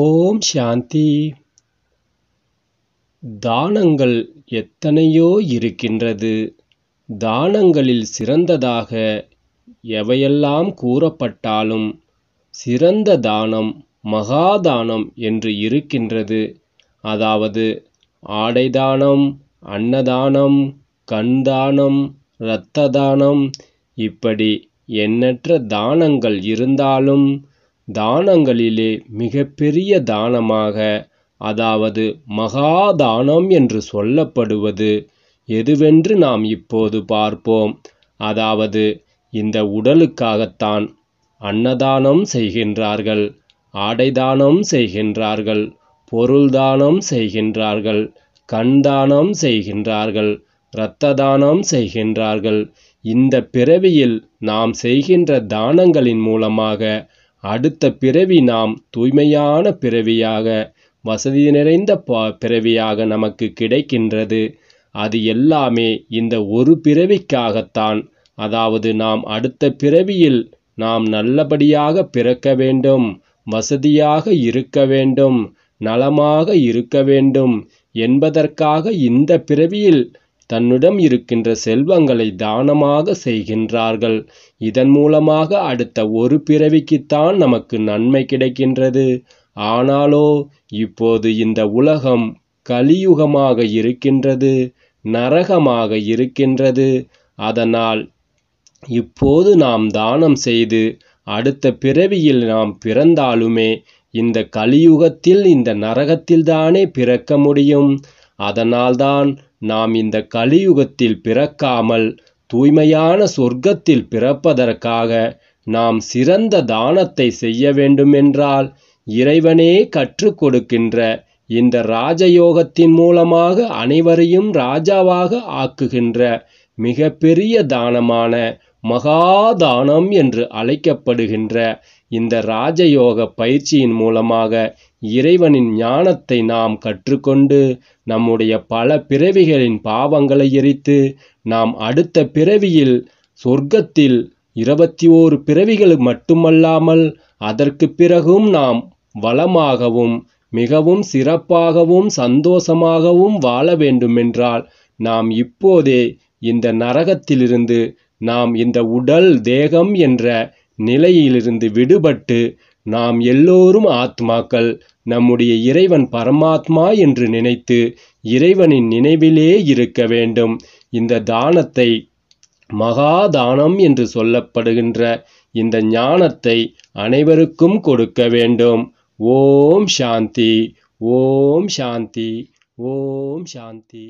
ஓம் சாந்தி தானங்கள் எத்தனையோ இருக்கின்றது தானங்களில் சிறந்ததாக எவையெல்லாம் கூறப்பட்டாலும் சிறந்த தானம் மகாதானம் என்று இருக்கின்றது அதாவது ஆடை தானம் அன்னதானம் கண் தானம் இரத்த தானம் இப்படி எண்ணற்ற தானங்கள் இருந்தாலும் தானங்களிலே மிகப்பெரிய தானமாக அதாவது மகா தானம் என்று சொல்லப்படுவது எதுவென்று நாம் இப்போது பார்ப்போம் அதாவது இந்த உடலுக்காகத்தான் அன்னதானம் செய்கின்றார்கள் ஆடை தானம் செய்கின்றார்கள் பொருள் தானம் செய்கின்றார்கள் கண் தானம் செய்கின்றார்கள் இரத்த தானம் செய்கின்றார்கள் இந்த பிறவியில் நாம் செய்கின்ற தானங்களின் மூலமாக அடுத்த பிறவி நாம் தூய்மையான பிறவியாக வசதி நிறைந்த பிறவியாக நமக்கு கிடைக்கின்றது அது எல்லாமே இந்த ஒரு பிறவிக்காகத்தான் அதாவது நாம் அடுத்த பிறவியில் நாம் நல்லபடியாக பிறக்க வேண்டும் வசதியாக இருக்க வேண்டும் நலமாக இருக்க வேண்டும் என்பதற்காக இந்த பிறவியில் தன்னிடம் இருக்கின்ற செல்வங்களை தானமாக செய்கின்றார்கள் இதன் மூலமாக அடுத்த ஒரு பிறவிக்குத்தான் நமக்கு நன்மை கிடைக்கின்றது ஆனாலோ இப்போது இந்த உலகம் கலியுகமாக இருக்கின்றது நரகமாக இருக்கின்றது அதனால் இப்போது நாம் தானம் செய்து அடுத்த பிறவியில் நாம் பிறந்தாலுமே இந்த கலியுகத்தில் இந்த நரகத்தில்தானே பிறக்க முடியும் அதனால்தான் நாம் இந்த கலியுகத்தில் பிறக்காமல் தூய்மையான சொர்க்கத்தில் பிறப்பதற்காக நாம் சிறந்த தானத்தை செய்ய வேண்டுமென்றால் இறைவனே கற்றுக் கொடுக்கின்ற இந்த ராஜயோகத்தின் மூலமாக அனைவரையும் ராஜாவாக ஆக்குகின்ற மிக பெரிய தானமான மகாதானம் என்று அழைக்கப்படுகின்ற இந்த ராஜயோக பயிற்சியின் மூலமாக இறைவனின் ஞானத்தை நாம் கற்றுக்கொண்டு நம்முடைய பல பிறவிகளின் பாவங்களை எரித்து நாம் அடுத்த பிறவியில் சொர்க்கத்தில் இருபத்தி ஓரு பிறவிகள் மட்டுமல்லாமல் அதற்கு பிறகும் நாம் வளமாகவும் மிகவும் சிறப்பாகவும் சந்தோஷமாகவும் வாழ வேண்டுமென்றால் நாம் இப்போதே இந்த நரகத்திலிருந்து நாம் இந்த உடல் தேகம் என்ற நிலையிலிருந்து விடுபட்டு நாம் எல்லோரும் ஆத்மாக்கள் நம்முடைய இறைவன் பரமாத்மா என்று நினைத்து இறைவனின் நினைவிலே இருக்க வேண்டும் இந்த தானத்தை மகாதானம் என்று சொல்லப்படுகின்ற இந்த ஞானத்தை அனைவருக்கும் கொடுக்க வேண்டும் ஓம் சாந்தி ஓம் சாந்தி ஓம் சாந்தி